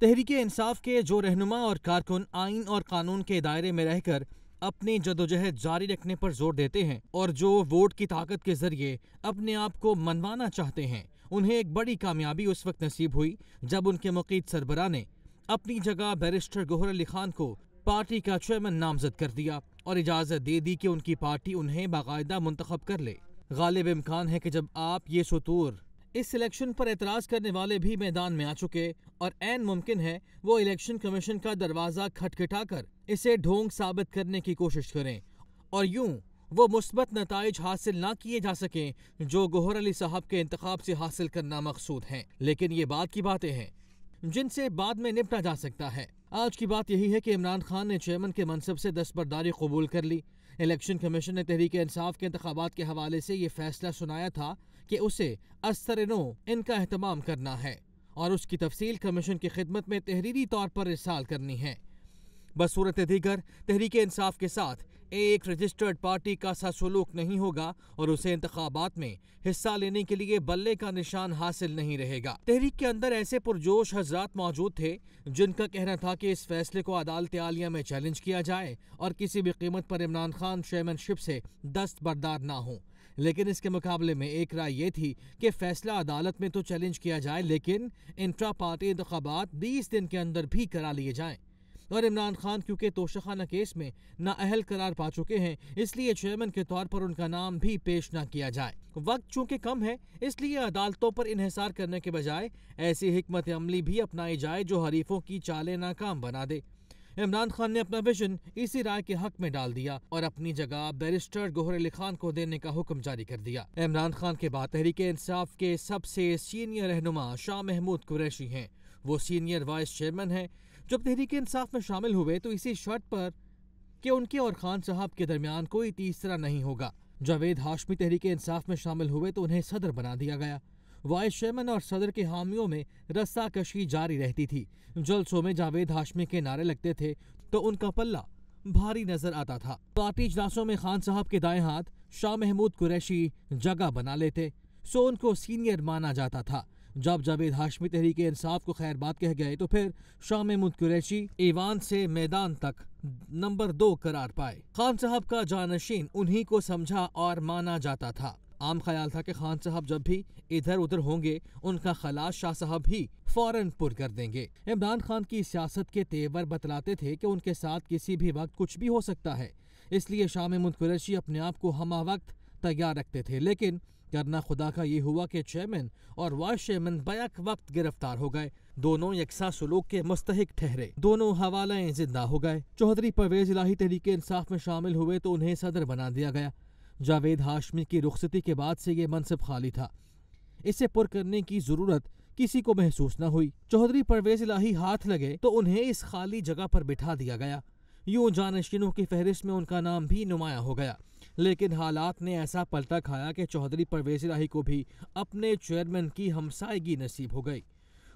तहरीक इंसाफ के जो रहनुमा और कारकुन आइन और कानून के दायरे में रहकर अपनी जदोजहद जारी रखने पर जोर देते हैं और जो वोट की ताकत के जरिए अपने आप को मनवाना चाहते हैं उन्हें एक बड़ी कामयाबी उस वक्त नसीब हुई जब उनके मुकीद सरबरा ने अपनी जगह बैरिस्टर गोहर अली खान को पार्टी का चेयरमैन नामजद कर दिया और इजाज़त दे दी कि उनकी पार्टी उन्हें बाकायदा मुंतखब कर ले गालिब इम्कान है कि जब आप ये सतूर इस सिलेक्शन पर एतराज करने वाले भी मैदान में आ चुके और एन मुमकिन है वो इलेक्शन कमीशन का दरवाजा खटखटाकर इसे ढोंग साबित करने की कोशिश करें और यूं वो मुस्बत नतज हासिल ना किए जा सकें जो गोहर अली साहब के इंतखब से हासिल करना मकसूद है लेकिन ये बात की बातें हैं जिनसे बाद में निपटा जा सकता है आज की बात यही है कि इमरान खान ने चेयरमैन के मनसब से दस्तबरदारी कबूल कर ली इलेक्शन कमीशन ने तहरीक इंसाफ के इंतबात के हवाले से ये फैसला सुनाया था कि उसे असर नो इनका अहतमाम करना है और उसकी तफसील कमीशन की खिदमत में तहरीरी तौर पर इरसाल करनी है बसूरत दीगर तहरीक इंसाफ के साथ एक रजिस्टर्ड पार्टी का सा सलूक नहीं होगा और उसे इंतबात में हिस्सा लेने के लिए बल्ले का निशान हासिल नहीं रहेगा तहरीक के अंदर ऐसे पुरजोश हजरात मौजूद थे जिनका कहना था कि इस फैसले को अदालत आलिया में चैलेंज किया जाए और किसी भी कीमत पर इमरान खान चेयरमैनशिप से दस्तबरदार ना हों लेकिन इसके मुकाबले में एक राय ये थी कि फैसला अदालत में तो चैलेंज किया जाए लेकिन इंट्रा पार्टी इंतबात बीस दिन के अंदर भी करा लिए जाएँ और इमरान खान क्योंकि तोशाखाना केस में नाअहल करार पा चुके हैं इसलिए चेयरमैन के तौर पर उनका नाम भी पेश ना किया जाए वक्त चूंकि कम है इसलिए अदालतों पर इहसार करने के बजाय ऐसी हमत अमली भी अपनाई जाए जो हरीफों की चाले नाकाम बना दे इमरान खान ने अपना विजन इसी राय के हक में डाल दिया और अपनी जगह बैरिस्टर गोहर अली खान को देने का हुक्म जारी कर दिया इमरान खान के बाद तहरीक इंसाफ के सबसे सीनियर रहनुमा शाह महमूद कुरैशी हैं वो सीनियर वाइस चेयरमैन हैं जब तहरीक इंसाफ में शामिल हुए तो इसी शर्त पर कि उनके और खान साहब के दरमियान कोई तीसरा नहीं होगा जावेद हाशमी तहरीक इंसाफ में शामिल हुए तो उन्हें सदर बना दिया गया वाइस चेयरमैन और सदर के हामियों में कशी जारी रहती थी जलसों में जावेद हाशमी के नारे लगते थे तो उनका पल्ला भारी नजर आता था पार्टी इजलासों में खान साहब के दाएं हाथ शाह महमूद कुरैशी जगह बना लेते सो उनको सीनियर माना जाता था जब जावेद हाशमी तहरीक इंसाफ को खैर बात कह गए तो फिर शाह महमूद कुरैशी ईवान से मैदान तक नंबर दो करार पाए खान साहब का जानशीन उन्हीं को समझा और माना जाता था आम ख्याल था कि खान साहब जब भी इधर उधर होंगे उनका खलास शाह साहब ही फौरन पुर कर देंगे इमरान खान की सियासत के तेवर बतलाते थे कि उनके साथ किसी भी वक्त कुछ भी हो सकता है इसलिए शाह मुद कुरैशी अपने आप को हमा वक्त तैयार रखते थे लेकिन करना खुदा का ये हुआ कि चेयरमैन और वाइस चेयरमैन बैक वक्त गिरफ्तार हो गए दोनों यकसा सलूक के मुस्तक ठहरे दोनों हवालाएं जिंदा हो गए चौधरी परवेज इलाही तहरीक इंसाफ में शामिल हुए तो उन्हें सदर बना दिया गया जावेद हाशमी की रुखसती के बाद से ये मनसब खाली था इसे पुर करने की ज़रूरत किसी को महसूस न हुई चौधरी परवेज लाही हाथ लगे तो उन्हें इस खाली जगह पर बिठा दिया गया यूं जानशीनों की फहरिस्त में उनका नाम भी नुमाया हो गया लेकिन हालात ने ऐसा पलटा खाया कि चौधरी परवेज लाही को भी अपने चेयरमैन की हमसायगी नसीब हो गई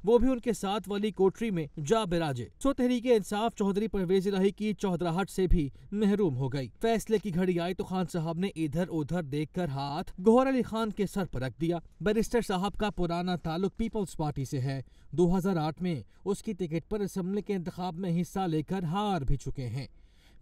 वो भी उनके साथ वाली कोठरी में जा बिराजे सो तहरीके इंसाफ चौधरी परवेज इलाही की चौधराहट से भी महरूम हो गई फैसले की घड़ी आई तो खान साहब ने इधर उधर देख कर हाथ गोहर अली खान के सर पर रख दिया बैरिस्टर साहब का पुराना ताल्लुक पीपल्स पार्टी से है 2008 में उसकी टिकट पर असम्बली के इंतब में हिस्सा लेकर हार भी चुके हैं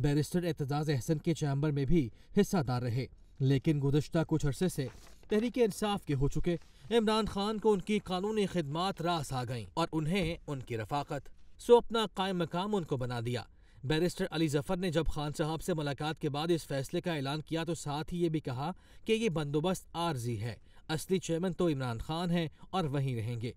बैरिस्टर एतजाज अहसन के चैम्बर में भी हिस्सादार रहे लेकिन गुजशत कुछ अरसे से तहरीक इंसाफ के हो चुके इमरान खान को उनकी कानूनी खदमात रास आ गईं और उन्हें उनकी रफाकत सो अपना कायम मकाम उनको बना दिया बैरिस्टर अली जफर ने जब खान साहब से मुलाकात के बाद इस फैसले का ऐलान किया तो साथ ही ये भी कहा कि ये बंदोबस्त आर्जी है असली चेयरमैन तो इमरान खान हैं और वहीं रहेंगे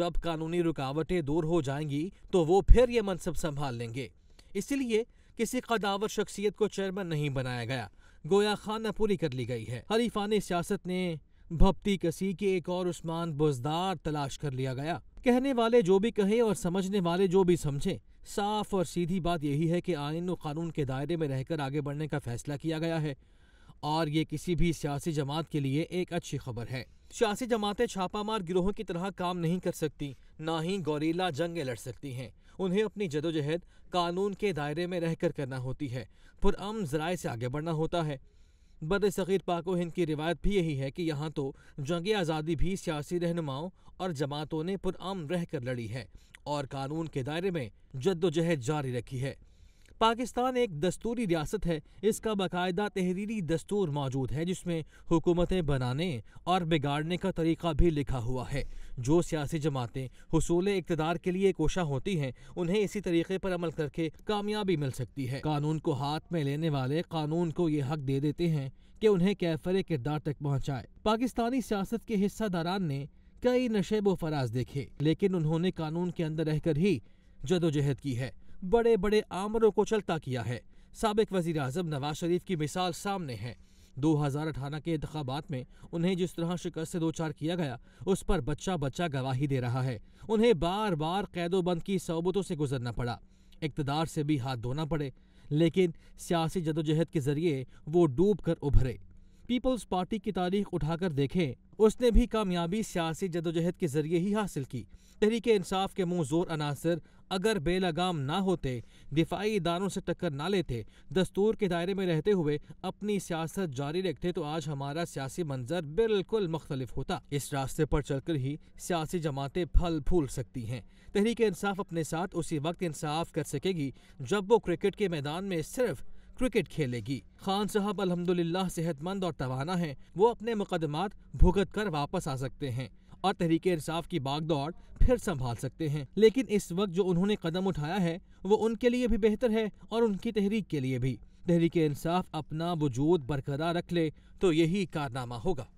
जब कानूनी रुकावटें दूर हो जाएंगी तो वो फिर ये मनसब संभाल लेंगे इसीलिए किसी कदावर शख्सियत को चेयरमैन नहीं बनाया गया गोया खाना पूरी कर ली गई है हरीफान सियासत ने भप्ती कसी के एक और उस्मान बुजदार तलाश कर लिया गया कहने वाले जो भी कहें और समझने वाले जो भी समझें साफ और सीधी बात यही है कि आइन व कानून के दायरे में रहकर आगे बढ़ने का फैसला किया गया है और ये किसी भी सियासी जमात के लिए एक अच्छी खबर है सियासी जमातें छापामार गिरोहों की तरह काम नहीं कर सकती ना ही गौरीला जंगें लड़ सकती हैं उन्हें अपनी जदोजहद कानून के दायरे में रहकर करना होती है पुरम जराए से आगे बढ़ना होता है बर सग़ीर पाको हिंद की रिवायत भी यही है कि यहाँ तो जंग आज़ादी भी सियासी रहनुमाओं और जमातों ने पुराम रह कर लड़ी है और कानून के दायरे में जद्दोजहद जारी रखी है पाकिस्तान एक दस्तूरी रियासत है इसका बाकायदा तहरीरी दस्तूर मौजूद है जिसमें हुकूमतें बनाने और बिगाड़ने का तरीका भी लिखा हुआ है जो सियासी जमातें हसूल इकतदार के लिए कोशा होती हैं उन्हें इसी तरीके पर अमल करके कामयाबी मिल सकती है कानून को हाथ में लेने वाले कानून को ये हक दे देते हैं कि उन्हें कैफर किरदार तक पहुँचाए पाकिस्तानी सियासत के हिस्सा दारान ने कई नशेब फराज देखे लेकिन उन्होंने कानून के अंदर रहकर ही जदोजहद की है बड़े बड़े आमरों को चलता किया है सबक वजी अजम नवाज शरीफ की मिसाल सामने है 2018 के इंतबात में उन्हें जिस तरह शिकस्त से दो चार किया गया उस पर बच्चा बच्चा गवाही दे रहा है उन्हें बार बार कैदोबंद की सबूतों से गुजरना पड़ा इकतदार से भी हाथ धोना पड़े लेकिन सियासी जदोजहद के जरिए वो डूब कर उभरे पीपल्स पार्टी की तारीख उठाकर देखें उसने भी कामयाबी सियासी जदोजहद के जरिए ही हासिल की तहरीक इंसाफ के मुंह जोर अनासर अगर बेलगाम ना होते दिफाई इदारों से टक्कर ना लेते दस्तूर के दायरे में रहते हुए अपनी सियासत जारी रखते तो आज हमारा सियासी मंजर बिल्कुल मुख्तलिफ होता इस रास्ते पर चलकर ही सियासी जमातें फल फूल सकती हैं तहरीक इंसाफ अपने साथ उसी वक्त इंसाफ कर सकेगी जब वो क्रिकेट के मैदान में सिर्फ क्रिकेट खेलेगी खान साहब अल्हम्दुलिल्लाह सेहतमंद और तवाना हैं वो अपने मुकदमात भुगत कर वापस आ सकते हैं और तहरीक इंसाफ की बागदौड़ फिर संभाल सकते हैं लेकिन इस वक्त जो उन्होंने कदम उठाया है वो उनके लिए भी बेहतर है और उनकी तहरीक के लिए भी तहरीक इंसाफ अपना वजूद बरकरार रख ले तो यही कारनामा होगा